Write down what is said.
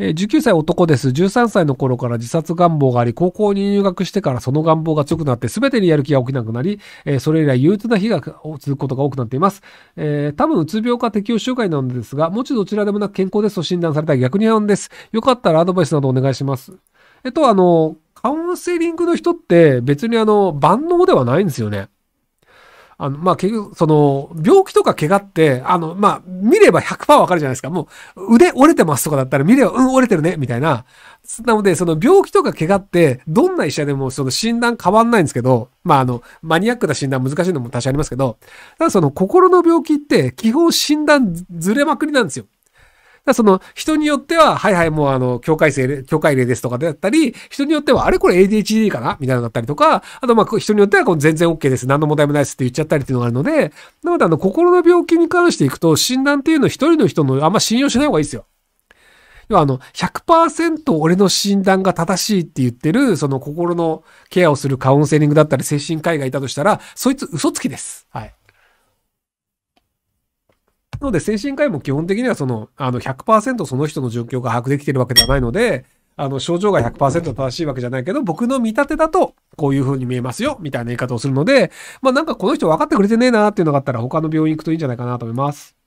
えー、19歳男です。13歳の頃から自殺願望があり、高校に入学してからその願望が強くなって、全てにやる気が起きなくなり、えー、それ以来憂鬱な日が続くことが多くなっています。えー、多分うつ病か適応障害なのですが、もちどちらでもなく健康ですと診断された逆に不安です。よかったらアドバイスなどお願いします。えっと、あの、カウンセリングの人って別にあの、万能ではないんですよね。あの、まあ、結局、その、病気とか怪我って、あの、まあ、見れば100%わかるじゃないですか。もう、腕折れてますとかだったら見れば、うん、折れてるね、みたいな。なので、その病気とか怪我って、どんな医者でもその診断変わんないんですけど、まあ、あの、マニアックな診断難しいのも多少ありますけど、ただその心の病気って、基本診断ずれまくりなんですよ。だその人によっては、はいはいもうあの、境界性、境界例ですとかであったり、人によっては、あれこれ ADHD かなみたいなのだったりとか、あとまあ人によってはこう全然 OK です。何の問題もないですって言っちゃったりっていうのがあるので、なのであの、心の病気に関していくと、診断っていうの一人の人のあんま信用しない方がいいですよ。要はあの、100%俺の診断が正しいって言ってる、その心のケアをするカウンセリングだったり精神科医がいたとしたら、そいつ嘘つきです。はい。なので、精神科医も基本的にはその、あの100%その人の状況が把握できてるわけではないので、あの、症状が100%正しいわけじゃないけど、僕の見立てだと、こういう風に見えますよ、みたいな言い方をするので、まあなんかこの人分かってくれてねえなーっていうのがあったら、他の病院行くといいんじゃないかなと思います。